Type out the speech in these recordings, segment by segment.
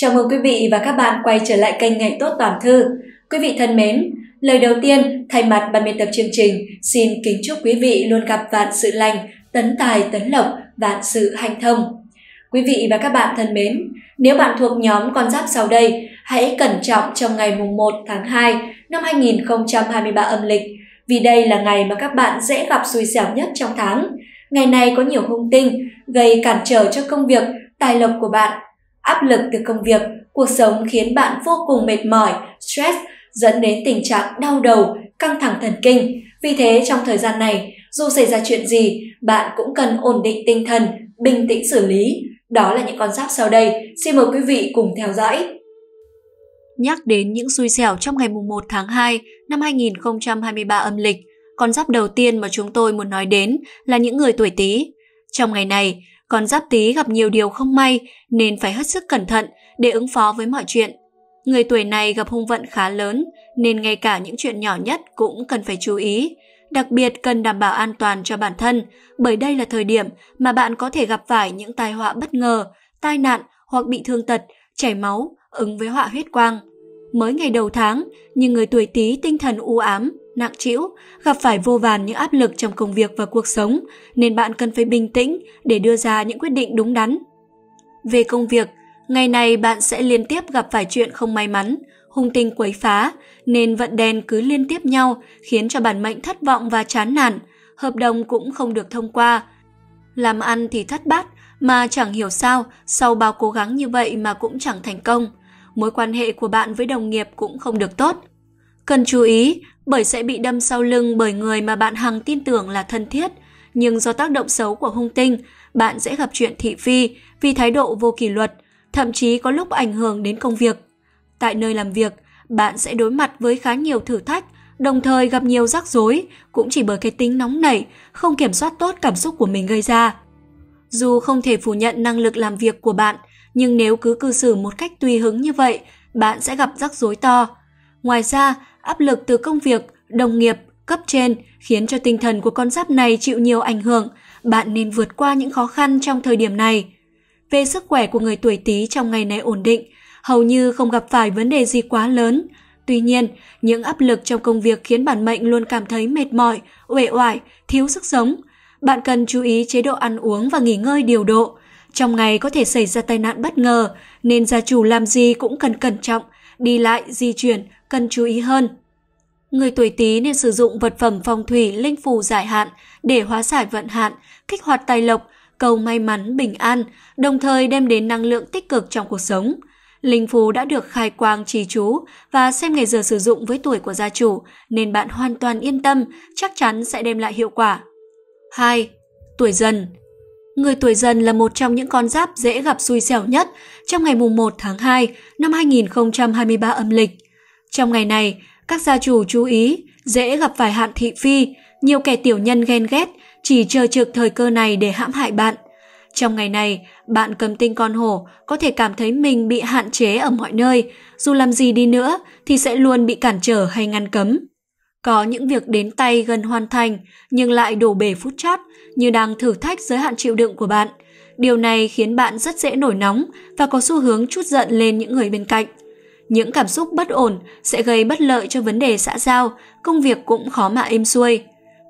Chào mừng quý vị và các bạn quay trở lại kênh Ngày Tốt Toàn Thư. Quý vị thân mến, lời đầu tiên thay mặt ban biên tập chương trình xin kính chúc quý vị luôn gặp vạn sự lành, tấn tài tấn lộc, vạn sự hanh thông. Quý vị và các bạn thân mến, nếu bạn thuộc nhóm con giáp sau đây, hãy cẩn trọng trong ngày mùng 1 tháng 2 năm 2023 âm lịch, vì đây là ngày mà các bạn dễ gặp xui xẻo nhất trong tháng. Ngày này có nhiều hung tinh, gây cản trở cho công việc, tài lộc của bạn Áp lực từ công việc, cuộc sống khiến bạn vô cùng mệt mỏi, stress, dẫn đến tình trạng đau đầu, căng thẳng thần kinh. Vì thế trong thời gian này, dù xảy ra chuyện gì, bạn cũng cần ổn định tinh thần, bình tĩnh xử lý. Đó là những con giáp sau đây. Xin mời quý vị cùng theo dõi. Nhắc đến những xui xẻo trong ngày 1 tháng 2 năm 2023 âm lịch, con giáp đầu tiên mà chúng tôi muốn nói đến là những người tuổi Tý. Trong ngày này, còn giáp tý gặp nhiều điều không may nên phải hết sức cẩn thận để ứng phó với mọi chuyện. Người tuổi này gặp hung vận khá lớn nên ngay cả những chuyện nhỏ nhất cũng cần phải chú ý. Đặc biệt cần đảm bảo an toàn cho bản thân bởi đây là thời điểm mà bạn có thể gặp phải những tai họa bất ngờ, tai nạn hoặc bị thương tật, chảy máu, ứng với họa huyết quang. Mới ngày đầu tháng nhưng người tuổi Tý tinh thần u ám, nặng trĩu, gặp phải vô vàn những áp lực trong công việc và cuộc sống, nên bạn cần phải bình tĩnh để đưa ra những quyết định đúng đắn. Về công việc, ngày này bạn sẽ liên tiếp gặp phải chuyện không may mắn, hung tinh quấy phá, nên vận đen cứ liên tiếp nhau khiến cho bản mệnh thất vọng và chán nản, hợp đồng cũng không được thông qua. Làm ăn thì thất bát, mà chẳng hiểu sao sau bao cố gắng như vậy mà cũng chẳng thành công. Mối quan hệ của bạn với đồng nghiệp cũng không được tốt. Cần chú ý, bởi sẽ bị đâm sau lưng bởi người mà bạn hằng tin tưởng là thân thiết, nhưng do tác động xấu của hung tinh, bạn sẽ gặp chuyện thị phi vì thái độ vô kỷ luật, thậm chí có lúc ảnh hưởng đến công việc. Tại nơi làm việc, bạn sẽ đối mặt với khá nhiều thử thách, đồng thời gặp nhiều rắc rối cũng chỉ bởi cái tính nóng nảy, không kiểm soát tốt cảm xúc của mình gây ra. Dù không thể phủ nhận năng lực làm việc của bạn, nhưng nếu cứ cư xử một cách tùy hứng như vậy, bạn sẽ gặp rắc rối to, Ngoài ra, áp lực từ công việc, đồng nghiệp, cấp trên khiến cho tinh thần của con giáp này chịu nhiều ảnh hưởng, bạn nên vượt qua những khó khăn trong thời điểm này. Về sức khỏe của người tuổi Tý trong ngày này ổn định, hầu như không gặp phải vấn đề gì quá lớn. Tuy nhiên, những áp lực trong công việc khiến bản mệnh luôn cảm thấy mệt mỏi, uể oải, thiếu sức sống. Bạn cần chú ý chế độ ăn uống và nghỉ ngơi điều độ. Trong ngày có thể xảy ra tai nạn bất ngờ, nên gia chủ làm gì cũng cần cẩn trọng, đi lại, di chuyển cần chú ý hơn. Người tuổi Tý nên sử dụng vật phẩm phong thủy linh phù giải hạn để hóa giải vận hạn, kích hoạt tài lộc, cầu may mắn, bình an, đồng thời đem đến năng lượng tích cực trong cuộc sống. Linh phù đã được khai quang trì chú và xem ngày giờ sử dụng với tuổi của gia chủ nên bạn hoàn toàn yên tâm, chắc chắn sẽ đem lại hiệu quả. 2. Tuổi dần Người tuổi dần là một trong những con giáp dễ gặp xui xẻo nhất trong ngày mùng 1 tháng 2 năm 2023 âm lịch. Trong ngày này, các gia chủ chú ý dễ gặp phải hạn thị phi, nhiều kẻ tiểu nhân ghen ghét chỉ chờ trực thời cơ này để hãm hại bạn. Trong ngày này, bạn cầm tinh con hổ có thể cảm thấy mình bị hạn chế ở mọi nơi, dù làm gì đi nữa thì sẽ luôn bị cản trở hay ngăn cấm. Có những việc đến tay gần hoàn thành nhưng lại đổ bể phút chót như đang thử thách giới hạn chịu đựng của bạn. Điều này khiến bạn rất dễ nổi nóng và có xu hướng chút giận lên những người bên cạnh. Những cảm xúc bất ổn sẽ gây bất lợi cho vấn đề xã giao, công việc cũng khó mà êm xuôi.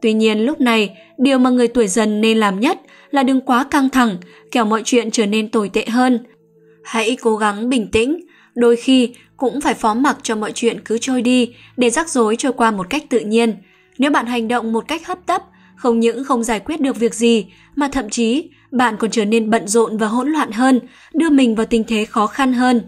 Tuy nhiên lúc này, điều mà người tuổi dần nên làm nhất là đừng quá căng thẳng, kẻo mọi chuyện trở nên tồi tệ hơn. Hãy cố gắng bình tĩnh, đôi khi cũng phải phó mặc cho mọi chuyện cứ trôi đi để rắc rối trôi qua một cách tự nhiên. Nếu bạn hành động một cách hấp tấp, không những không giải quyết được việc gì mà thậm chí bạn còn trở nên bận rộn và hỗn loạn hơn, đưa mình vào tình thế khó khăn hơn.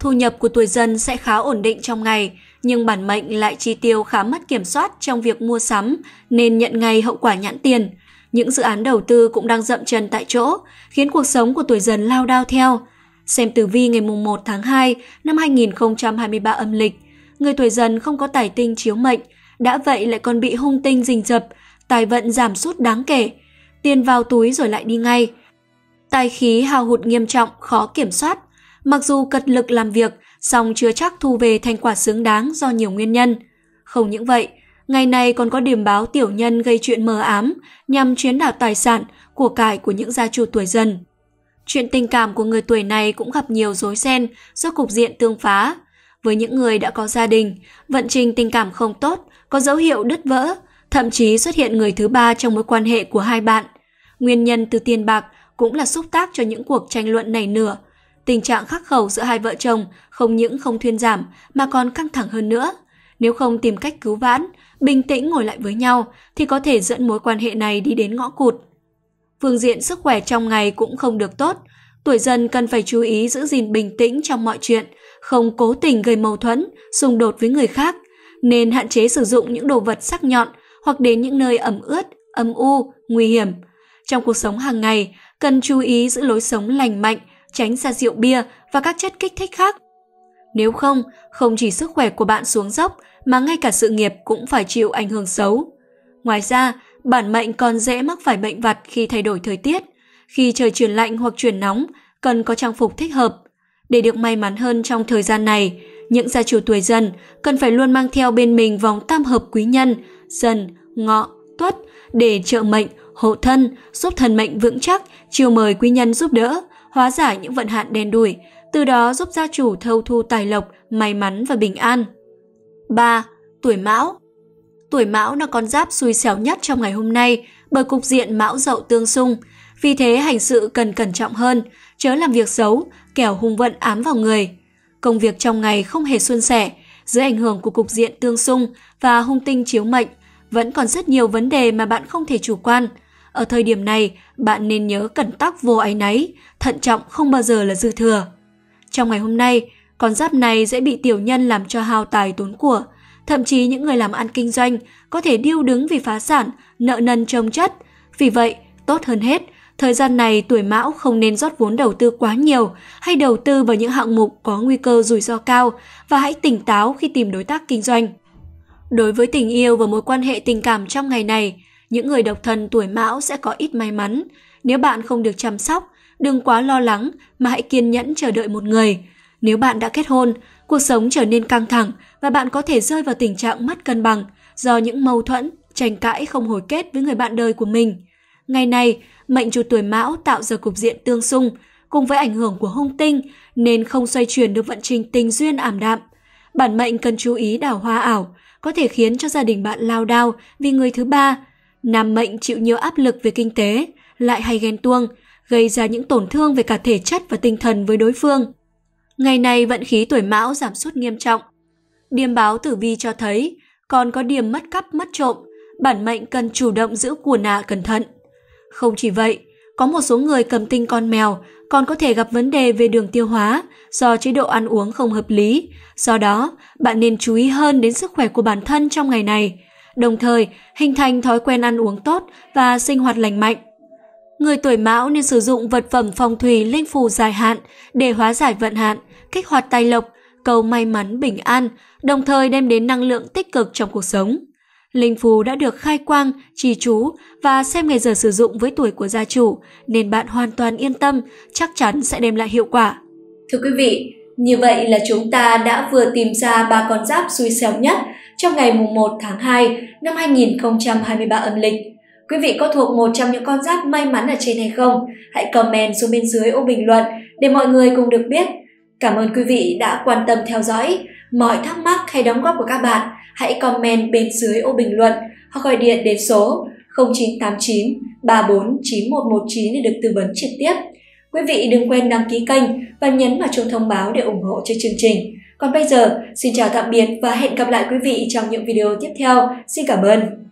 Thu nhập của tuổi dân sẽ khá ổn định trong ngày, nhưng bản mệnh lại chi tiêu khá mất kiểm soát trong việc mua sắm nên nhận ngay hậu quả nhãn tiền. Những dự án đầu tư cũng đang dậm chân tại chỗ, khiến cuộc sống của tuổi dần lao đao theo. Xem tử vi ngày mùng 1 tháng 2 năm 2023 âm lịch, người tuổi dần không có tài tinh chiếu mệnh, đã vậy lại còn bị hung tinh rình rập, tài vận giảm sút đáng kể, tiền vào túi rồi lại đi ngay. Tài khí hao hụt nghiêm trọng, khó kiểm soát. Mặc dù cật lực làm việc, song chưa chắc thu về thành quả xứng đáng do nhiều nguyên nhân. Không những vậy, ngày nay còn có điểm báo tiểu nhân gây chuyện mờ ám nhằm chuyến đảo tài sản, của cải của những gia chủ tuổi dần. Chuyện tình cảm của người tuổi này cũng gặp nhiều rối ren do cục diện tương phá. Với những người đã có gia đình, vận trình tình cảm không tốt, có dấu hiệu đứt vỡ thậm chí xuất hiện người thứ ba trong mối quan hệ của hai bạn. Nguyên nhân từ tiền bạc cũng là xúc tác cho những cuộc tranh luận nảy nửa. Tình trạng khắc khẩu giữa hai vợ chồng không những không thuyên giảm mà còn căng thẳng hơn nữa. Nếu không tìm cách cứu vãn, bình tĩnh ngồi lại với nhau thì có thể dẫn mối quan hệ này đi đến ngõ cụt. Phương diện sức khỏe trong ngày cũng không được tốt. Tuổi dần cần phải chú ý giữ gìn bình tĩnh trong mọi chuyện, không cố tình gây mâu thuẫn, xung đột với người khác, nên hạn chế sử dụng những đồ vật sắc nhọn hoặc đến những nơi ẩm ướt, âm u, nguy hiểm. Trong cuộc sống hàng ngày, cần chú ý giữ lối sống lành mạnh, tránh xa rượu bia và các chất kích thích khác. Nếu không, không chỉ sức khỏe của bạn xuống dốc mà ngay cả sự nghiệp cũng phải chịu ảnh hưởng xấu. Ngoài ra, bản mệnh còn dễ mắc phải bệnh vặt khi thay đổi thời tiết. Khi trời chuyển lạnh hoặc chuyển nóng, cần có trang phục thích hợp. Để được may mắn hơn trong thời gian này, những gia chủ tuổi dần cần phải luôn mang theo bên mình vòng tam hợp quý nhân – dần, ngọ, tuất để trợ mệnh, hộ thân, giúp thần mệnh vững chắc, chiều mời quý nhân giúp đỡ, hóa giải những vận hạn đen đủi, từ đó giúp gia chủ thâu thu tài lộc, may mắn và bình an. 3. Tuổi Mão Tuổi Mão là con giáp xui xẻo nhất trong ngày hôm nay bởi cục diện Mão Dậu tương xung. Vì thế hành sự cần cẩn trọng hơn, chớ làm việc xấu, kẻo hung vận ám vào người. Công việc trong ngày không hề suôn sẻ, dưới ảnh hưởng của cục diện tương xung và hung tinh chiếu mệnh – vẫn còn rất nhiều vấn đề mà bạn không thể chủ quan. Ở thời điểm này, bạn nên nhớ cẩn tắc vô áy náy, thận trọng không bao giờ là dư thừa. Trong ngày hôm nay, con giáp này dễ bị tiểu nhân làm cho hao tài tốn của. Thậm chí những người làm ăn kinh doanh có thể điêu đứng vì phá sản, nợ nần trông chất. Vì vậy, tốt hơn hết, thời gian này tuổi mão không nên rót vốn đầu tư quá nhiều hay đầu tư vào những hạng mục có nguy cơ rủi ro cao và hãy tỉnh táo khi tìm đối tác kinh doanh. Đối với tình yêu và mối quan hệ tình cảm trong ngày này, những người độc thân tuổi mão sẽ có ít may mắn. Nếu bạn không được chăm sóc, đừng quá lo lắng mà hãy kiên nhẫn chờ đợi một người. Nếu bạn đã kết hôn, cuộc sống trở nên căng thẳng và bạn có thể rơi vào tình trạng mất cân bằng do những mâu thuẫn, tranh cãi không hồi kết với người bạn đời của mình. Ngày này, mệnh chủ tuổi mão tạo ra cục diện tương xung, cùng với ảnh hưởng của hung tinh nên không xoay chuyển được vận trình tình duyên ảm đạm. Bản mệnh cần chú ý đào hoa ảo, có thể khiến cho gia đình bạn lao đao vì người thứ ba. Nam mệnh chịu nhiều áp lực về kinh tế, lại hay ghen tuông, gây ra những tổn thương về cả thể chất và tinh thần với đối phương. Ngày này vận khí tuổi mão giảm sút nghiêm trọng. Điềm báo tử vi cho thấy còn có điểm mất cắp mất trộm, bản mệnh cần chủ động giữ của nạ cẩn thận. Không chỉ vậy, có một số người cầm tinh con mèo còn có thể gặp vấn đề về đường tiêu hóa do chế độ ăn uống không hợp lý. Do đó, bạn nên chú ý hơn đến sức khỏe của bản thân trong ngày này, đồng thời hình thành thói quen ăn uống tốt và sinh hoạt lành mạnh. Người tuổi mão nên sử dụng vật phẩm phong thủy linh phù dài hạn để hóa giải vận hạn, kích hoạt tài lộc, cầu may mắn bình an, đồng thời đem đến năng lượng tích cực trong cuộc sống. Linh phù đã được khai quang, trì chú và xem ngày giờ sử dụng với tuổi của gia chủ, nên bạn hoàn toàn yên tâm, chắc chắn sẽ đem lại hiệu quả. Thưa quý vị, như vậy là chúng ta đã vừa tìm ra ba con giáp xui xẻo nhất trong ngày mùng 1 tháng 2 năm 2023 âm lịch. Quý vị có thuộc một trong những con giáp may mắn ở trên hay không? Hãy comment xuống bên dưới ô bình luận để mọi người cùng được biết. Cảm ơn quý vị đã quan tâm theo dõi. Mọi thắc mắc hay đóng góp của các bạn hãy comment bên dưới ô bình luận hoặc gọi điện đến số 0989 349119 để được tư vấn trực tiếp. Quý vị đừng quên đăng ký kênh và nhấn vào chuông thông báo để ủng hộ cho chương trình. Còn bây giờ, xin chào tạm biệt và hẹn gặp lại quý vị trong những video tiếp theo. Xin cảm ơn.